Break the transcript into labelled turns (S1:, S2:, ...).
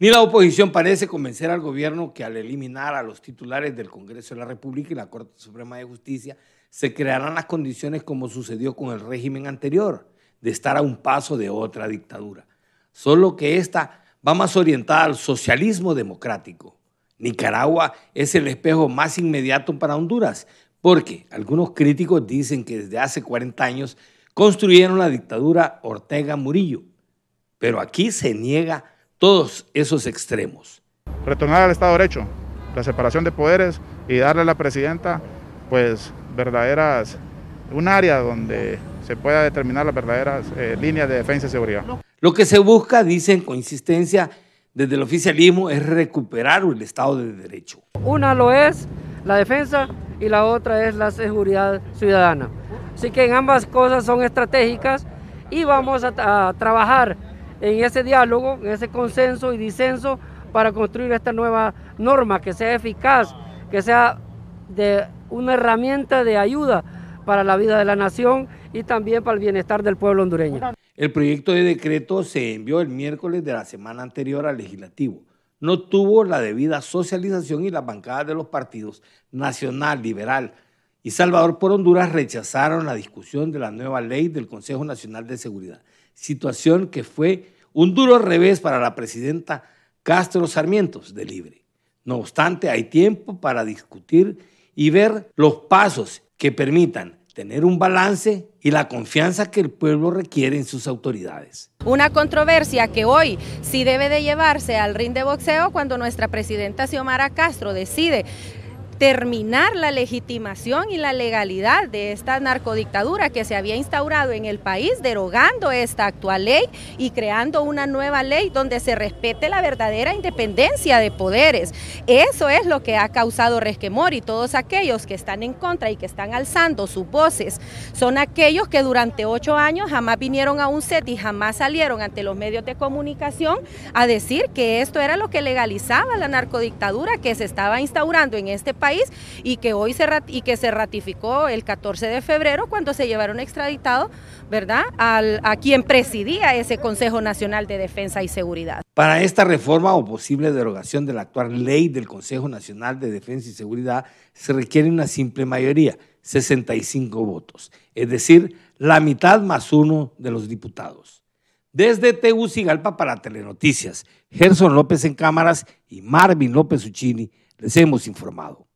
S1: Ni la oposición parece convencer al gobierno que al eliminar a los titulares del Congreso de la República y la Corte Suprema de Justicia se crearán las condiciones como sucedió con el régimen anterior, de estar a un paso de otra dictadura. Solo que esta va más orientada al socialismo democrático. Nicaragua es el espejo más inmediato para Honduras, porque algunos críticos dicen que desde hace 40 años construyeron la dictadura Ortega Murillo, pero aquí se niega todos esos extremos. Retornar al Estado de Derecho, la separación de poderes y darle a la presidenta, pues, verdaderas, un área donde se pueda determinar las verdaderas eh, líneas de defensa y seguridad. Lo que se busca, dicen con insistencia, desde el oficialismo es recuperar el Estado de Derecho.
S2: Una lo es la defensa y la otra es la seguridad ciudadana. Así que en ambas cosas son estratégicas y vamos a trabajar en ese diálogo, en ese consenso y disenso para construir esta nueva norma que sea eficaz, que sea de una herramienta de ayuda para la vida de la nación y también para el bienestar del pueblo hondureño.
S1: El proyecto de decreto se envió el miércoles de la semana anterior al legislativo. No tuvo la debida socialización y las bancadas de los partidos Nacional Liberal, y Salvador por Honduras rechazaron la discusión de la nueva ley del Consejo Nacional de Seguridad, situación que fue un duro revés para la presidenta Castro Sarmientos de Libre. No obstante, hay tiempo para discutir y ver los pasos que permitan tener un balance y la confianza que el pueblo requiere en sus autoridades.
S3: Una controversia que hoy sí debe de llevarse al ring de boxeo cuando nuestra presidenta Xiomara Castro decide terminar la legitimación y la legalidad de esta narcodictadura que se había instaurado en el país, derogando esta actual ley y creando una nueva ley donde se respete la verdadera independencia de poderes. Eso es lo que ha causado resquemor y todos aquellos que están en contra y que están alzando sus voces son aquellos que durante ocho años jamás vinieron a un set y jamás salieron ante los medios de comunicación a decir que esto era lo que legalizaba la narcodictadura que se estaba instaurando en este país y que hoy se, y que se ratificó el 14 de febrero cuando se llevaron extraditado, ¿verdad?, a quien presidía ese Consejo Nacional de Defensa y Seguridad.
S1: Para esta reforma o posible derogación de la actual ley del Consejo Nacional de Defensa y Seguridad se requiere una simple mayoría, 65 votos, es decir, la mitad más uno de los diputados. Desde Tegucigalpa para Telenoticias, Gerson López en cámaras y Marvin López uccini les hemos informado.